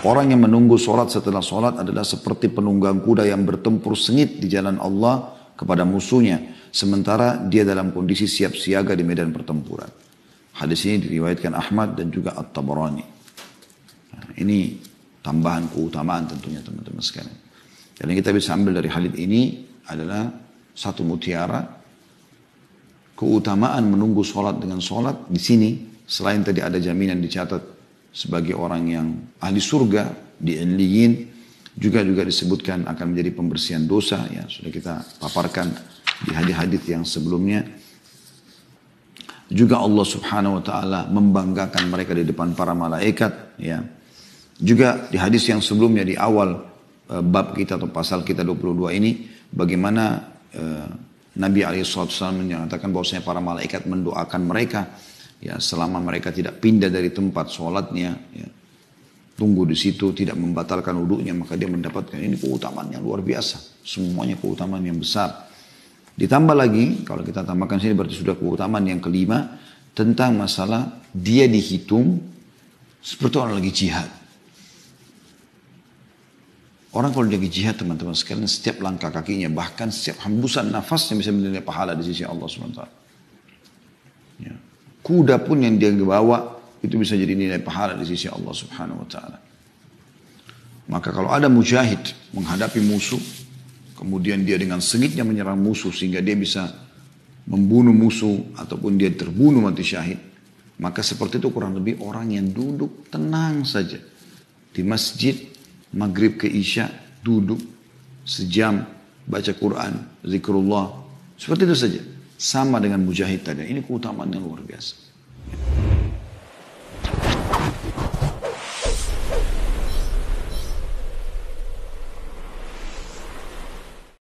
Orang yang menunggu sholat setelah sholat adalah seperti penunggang kuda yang bertempur sengit di jalan Allah kepada musuhnya. Sementara dia dalam kondisi siap siaga di medan pertempuran. Hadis ini diriwayatkan Ahmad dan juga At-Tabarani. Nah, ini tambahan keutamaan tentunya teman-teman sekalian. Dan kita bisa ambil dari hadis ini adalah satu mutiara keutamaan menunggu sholat dengan sholat di sini selain tadi ada jaminan dicatat sebagai orang yang ahli surga di Enliyin juga juga disebutkan akan menjadi pembersihan dosa ya sudah kita paparkan di hadis-hadis yang sebelumnya juga Allah Subhanahu wa taala membanggakan mereka di depan para malaikat ya juga di hadis yang sebelumnya di awal e, bab kita atau pasal kita 22 ini bagaimana e, Nabi alaihi wasallam menyatakan bahwasanya para malaikat mendoakan mereka ya selama mereka tidak pindah dari tempat sholatnya ya, tunggu di situ tidak membatalkan wudhunya maka dia mendapatkan ini keutamaan yang luar biasa semuanya keutamaan yang besar ditambah lagi kalau kita tambahkan sini berarti sudah keutamaan yang kelima tentang masalah dia dihitung seperti orang lagi jihad Orang kalau lagi jihad teman-teman sekalian setiap langkah kakinya bahkan setiap hembusan nafasnya bisa menjadi pahala di sisi Allah SWT. Kuda pun yang dia bawa itu bisa jadi nilai pahala di sisi Allah Subhanahu wa taala. Maka kalau ada mujahid menghadapi musuh, kemudian dia dengan sengitnya menyerang musuh sehingga dia bisa membunuh musuh ataupun dia terbunuh mati syahid, maka seperti itu kurang lebih orang yang duduk tenang saja di masjid maghrib ke isya duduk sejam baca Quran, zikrullah, seperti itu saja. Sama dengan mujahid tadi. Ini keutamaan yang luar biasa.